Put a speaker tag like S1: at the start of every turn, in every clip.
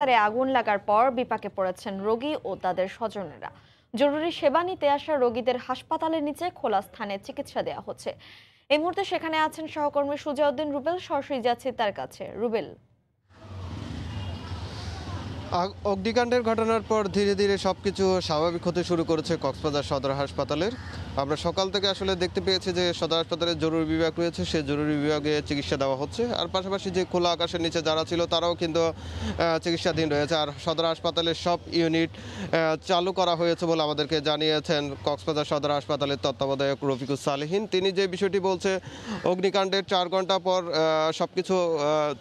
S1: হাসপাতালে আগুন লাগার পর বিপাকে পড়েছেন রোগী ও তাদের স্বজনেরা জরুরি সেবা নিতে আসা রোগীদের হাসপাতালের নিচে খোলা স্থানে চিকিৎসা দেওয়া হচ্ছে এই মুহূর্তে সেখানে আছেন সহকর্মী সুজাউদ্দিন রুবেল সরাসরি যাচ্ছে তার কাছে রুবেল
S2: অগ্নিকাণ্ডের ঘটনার পর ধীরে ধীরে সব কিছু স্বাভাবিক হতে শুরু করেছে কক্সবাজার সদর হাসপাতালের আমরা সকাল থেকে আসলে দেখতে পেয়েছি যে সদর হাসপাতালে জরুরি বিভাগ রয়েছে সেই জরুরি বিভাগে চিকিৎসা দেওয়া হচ্ছে আর পাশাপাশি যে খোলা আকাশের নিচে যারা ছিল তারাও কিন্তু চিকিৎসাধীন রয়েছে আর সদর হাসপাতালের সব ইউনিট চালু করা হয়েছে বলে আমাদেরকে জানিয়েছেন কক্সবাজার সদর হাসপাতালের তত্ত্বাবধায়ক রফিকুল সালেহীন তিনি যে বিষয়টি বলছে অগ্নিকাণ্ডের চার ঘন্টা পর সব কিছু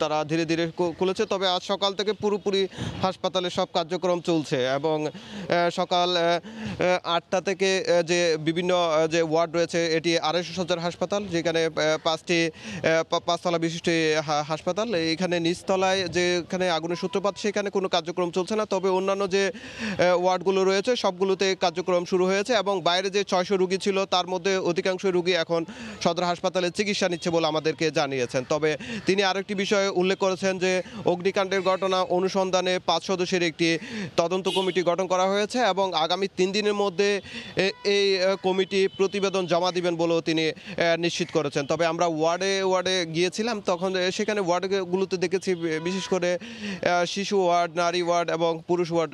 S2: তারা ধীরে ধীরে খুলেছে তবে আজ সকাল থেকে পুরোপুরি হাসপাতাল হাসপাতালে সব কার্যক্রম চলছে এবং সকাল আটটা থেকে যে বিভিন্ন যে ওয়ার্ড রয়েছে এটি আড়াইশো সজ্জার হাসপাতাল যেখানে পাঁচটি পাঁচতলা বিশিষ্ট হাসপাতাল এখানে নিচতলায় যেখানে আগুনের সূত্রপাত সেখানে কোনো কার্যক্রম চলছে না তবে অন্যান্য যে ওয়ার্ডগুলো রয়েছে সবগুলোতে কার্যক্রম শুরু হয়েছে এবং বাইরে যে ছয়শো রুগী ছিল তার মধ্যে অধিকাংশ রুগী এখন সদর হাসপাতালে চিকিৎসা নিচ্ছে বলে আমাদেরকে জানিয়েছেন তবে তিনি আরেকটি বিষয়ে উল্লেখ করেছেন যে অগ্নিকাণ্ডের ঘটনা অনুসন্ধানে পাঁচ সদস্যের একটি তদন্ত কমিটি গঠন করা হয়েছে এবং আগামী তিন দিনের মধ্যে এই কমিটি প্রতিবেদন জমা দিবেন বলেও তিনি নিশ্চিত করেছেন তবে আমরা ওয়ার্ডে ওয়ার্ডে গিয়েছিলাম তখন সেখানে ওয়ার্ডগুলোতে দেখেছি বিশেষ করে শিশু ওয়ার্ড নারী ওয়ার্ড এবং পুরুষ ওয়ার্ড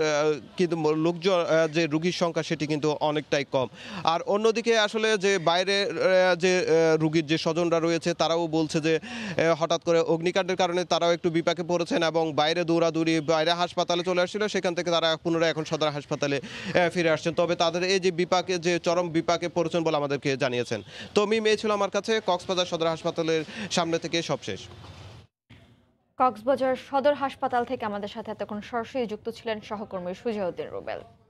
S2: কিন্তু লোকজন যে রুগীর সংখ্যা সেটি কিন্তু অনেকটাই কম আর অন্যদিকে আসলে যে বাইরে যে রুগীর যে স্বজনরা রয়েছে তারাও বলছে যে হঠাৎ করে অগ্নিকাণ্ডের কারণে তারাও একটু বিপাকে পড়েছেন এবং বাইরে দৌড়াদৌড়ি বাইরে হাসপাতাল হাসপাতালে চলে আসছিল সেখান থেকে তারা পুনরায় এখন সদর হাসপাতালে ফিরে আসছেন তবে তাদের এই যে বিপাকে যে চরম বিপাকে পড়েছেন বলে আমাদেরকে জানিয়েছেন তো মিম এই ছিল আমার কাছে কক্সবাজার সদর হাসপাতালের সামনে থেকে সব শেষ
S1: কক্সবাজার সদর হাসপাতাল থেকে আমাদের সাথে এতক্ষণ সরাসরি যুক্ত ছিলেন সহকর্মী সুজাউদ্দিন রুবেল